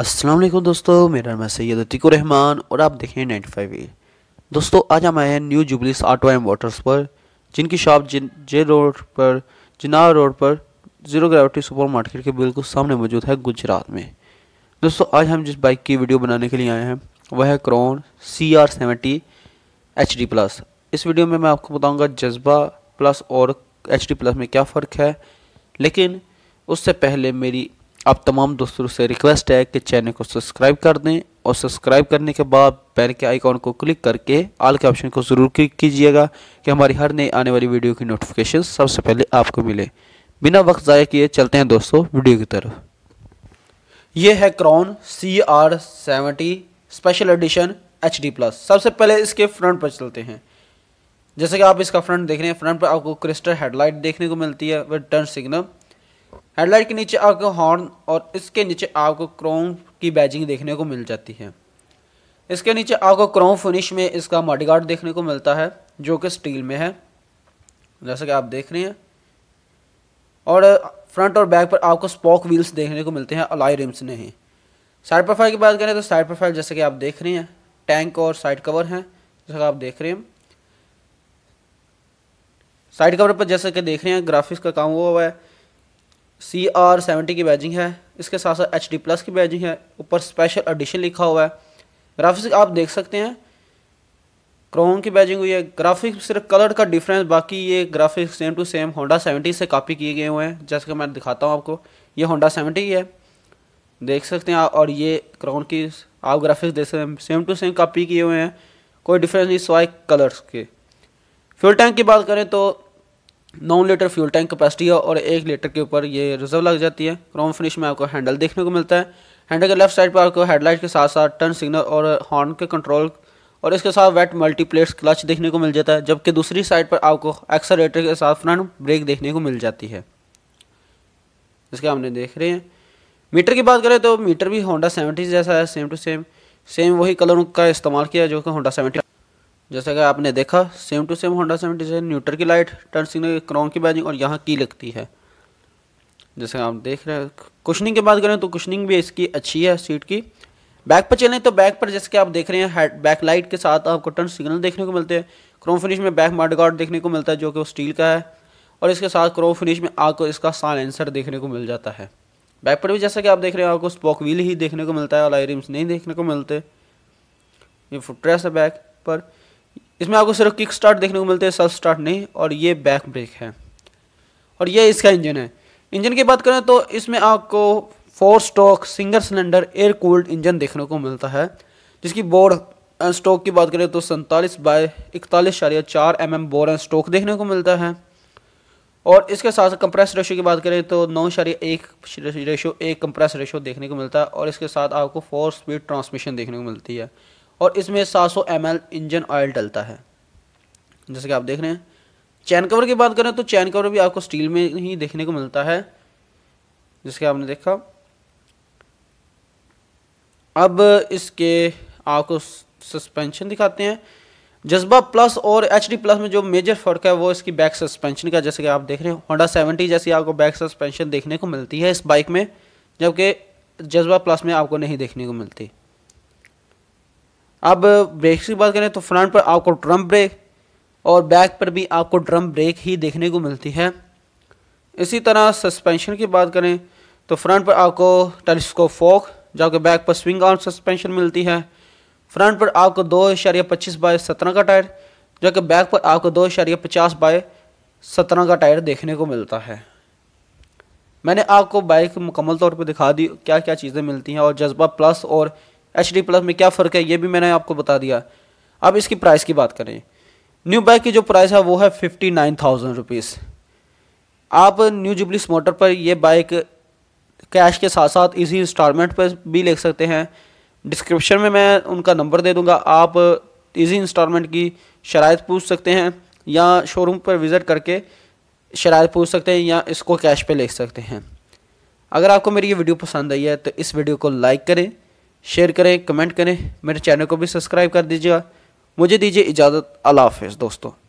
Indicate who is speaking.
Speaker 1: अस्सलाम वालेकुम दोस्तों मेरा नाम है सैयद अतीकुर रहमान और आप देखें नाइन्टी फाइव ए दोस्तों आज हम आए हैं New Jubilees Auto and Waters पर जिनकी शॉप जिन जे रोड पर जिनार रोड पर ज़ीरो ग्रेविटी सुपर मार्केट के बिल्कुल सामने मौजूद है गुजरात में दोस्तों आज हम जिस बाइक की वीडियो बनाने के लिए आए हैं वह है Kron C R seventy H D plus इस वीडियो में मैं आपको बताऊँगा जज्बा प्लस और एच डी प्लस में क्या फ़र्क है लेकिन उससे पहले मेरी आप तमाम दोस्तों से रिक्वेस्ट है कि चैनल को सब्सक्राइब कर दें और सब्सक्राइब करने के बाद बैल के आइकॉन को क्लिक करके आल के ऑप्शन को ज़रूर क्लिक कीजिएगा कि हमारी हर नई आने वाली वीडियो की नोटिफिकेशन सबसे पहले आपको मिले बिना वक्त ज़ाय किए चलते हैं दोस्तों वीडियो की तरफ ये है Kron C R seventy special edition H D plus सबसे पहले इसके फ्रंट पर चलते हैं जैसे कि आप इसका फ्रंट देख रहे हैं फ्रंट पर आपको क्रिस्टल हेडलाइट देखने को मिलती है विद टर्न सिग्नल हेडलाइट के नीचे आपको हॉर्न और इसके नीचे आपको क्रोम की बैजिंग देखने को मिल जाती है इसके नीचे आपको क्रोम फिनिश में इसका मडगार्ड देखने को मिलता है जो कि स्टील में है जैसा कि आप देख रहे हैं और फ्रंट और बैक पर आपको स्पॉक व्हील्स देखने को मिलते हैं अलाई रिम्स नहीं साइड प्रोफाइल की बात करें तो साइड प्रोफाइल जैसे कि आप देख रहे हैं टैंक और साइड कवर हैं जैसा कि आप देख रहे हैं साइड कवर पर जैसे कि देख रहे हैं ग्राफिक्स का काम हुआ हुआ है सी आर सेवेंटी की बैजिंग है इसके साथ साथ एच डी प्लस की बैजिंग है ऊपर स्पेशल एडिशन लिखा हुआ है ग्राफिक्स आप देख सकते हैं क्रोम की बैजिंग हुई है ग्राफिक्स सिर्फ कलर का डिफरेंस बाकी ये graphics same to same Honda seventy से कॉपी किए गए हुए हैं जैसे कि मैं दिखाता हूँ आपको ये होंडा सेवेंटी ही है देख सकते हैं और ये क्रोन की आप ग्राफिक्स देख सकते हैं सेम टू सेम कॉपी किए हुए हैं कोई डिफरेंस नहीं सोए कलर्स के फ्यूल टैंक की बात करें तो नौ लीटर फ्यूल टैंक कैपेसिटी है और एक लीटर के ऊपर ये रिजर्व लग जाती है क्रोम फिनिश में आपको हैंडल देखने को मिलता है हैंडल के लेफ्ट साइड पर आपको हेडलाइट के साथ साथ टर्न सिग्नल और हॉर्न के कंट्रोल और इसके साथ वेट मल्टीप्लेट्स क्लच देखने को मिल जाता है जबकि दूसरी साइड पर आपको एक्सलेटर के साथ फ्रंट ब्रेक देखने को मिल जाती है इसके हमने देख रहे हैं मीटर की बात करें तो मीटर भी होंडा सेवेंटी जैसा है सेम टू सेम सेम वही कलर का इस्तेमाल किया जो कि होंडा सेवेंटी जैसा कि आपने देखा same to same Honda seven से न्यूटर की लाइट टर्न सिग्नल क्रॉन की बैजिंग और यहाँ की लगती है जैसे आप देख रहे हैं कुशनिंग की बात करें तो कुशनिंग भी इसकी अच्छी है सीट की बैक पर चलें तो बैक पर जैसे कि आप देख रहे हैं हेड बैक लाइट के साथ आपको टर्न सिग्नल देखने को मिलते हैं क्रोम फिनिश में बैक मड गार्ड देखने को मिलता है जो कि स्टील का है और इसके साथ क्रोम फिनिश में आपको इसका साइलेंसर देखने को मिल जाता है बैक पर भी जैसा कि आप देख रहे हैं आपको स्पॉक व्हील ही देखने को मिलता है और आई रिम्स नहीं देखने को मिलते ये फुटरेस है बैक पर इसमें आपको सिर्फ किक स्टार्ट देखने को मिलते हैं सेल्फ स्टार्ट नहीं और ये बैक ब्रेक है और ये इसका इंजन है इंजन की बात करें तो इसमें आपको four stroke single cylinder air cooled engine देखने को मिलता है जिसकी बोर्ड स्टॉक की बात करें तो सैंतालीस बाय इकतालीस शारिया चार एम एम बोर स्टॉक देखने को मिलता है और इसके साथ साथ कंप्रेस रेशो की बात करें तो नौ शारिया एक रेशो एक कंप्रेस रेशो देखने को मिलता है और इसके साथ आपको फोर स्पीड ट्रांसमिशन देखने को मिलती है और इसमें 700 सौ इंजन ऑयल डलता है जैसे कि आप देख रहे हैं चैन कवर की बात करें तो चैन कवर भी आपको स्टील में ही देखने को मिलता है जिसके आपने देखा अब इसके आपको सस्पेंशन दिखाते हैं जज्बा प्लस और एच डी प्लस में जो मेजर फर्क है वो इसकी बैक सस्पेंशन का जैसे कि आप देख रहे हैं होंडा सेवेंटी जैसी आपको बैक सस्पेंशन देखने को मिलती है इस बाइक में जबकि जज्बा प्लस में आपको नहीं देखने को मिलती अब ब्रेक्स की बात करें तो फ्रंट पर आपको ड्रम ब्रेक और बैक पर भी आपको ड्रम ब्रेक ही देखने को मिलती है इसी तरह सस्पेंशन की बात करें तो फ्रंट पर आपको टेलीस्कोप फोक जबकि बैक पर स्विंग आर्म सस्पेंशन मिलती है फ्रंट पर आपको दो इशारिया पच्चीस बाय सत्रह का टायर जबकि बैक पर आपको दो इशारिया पचास बाय सत्रह का टायर देखने को मिलता है मैंने आपको बाइक मुकम्मल तौर पर दिखा दी क्या क्या चीज़ें मिलती हैं और जज्बा प्लस और एच डी प्लस में क्या फ़र्क है ये भी मैंने आपको बता दिया अब इसकी प्राइस की बात करें न्यू बाइक की जो प्राइस है वो है फिफ्टी नाइन थाउजेंड रुपीज़ आप न्यू जुबलिस मोटर पर यह बाइक कैश के साथ साथ इसी इंस्टॉलमेंट पर भी ले सकते हैं डिस्क्रिप्शन में मैं उनका नंबर दे दूंगा आप इजी इंस्टॉलमेंट की शराय पूछ सकते हैं या शोरूम पर विज़िट करके शराय पूछ सकते हैं या इसको कैश पे ले सकते हैं अगर आपको मेरी ये वीडियो पसंद आई है तो इस वीडियो को लाइक करें शेयर करें कमेंट करें मेरे चैनल को भी सब्सक्राइब कर दीजिएगा मुझे दीजिए इजाज़त अल्लाह हाफ दोस्तों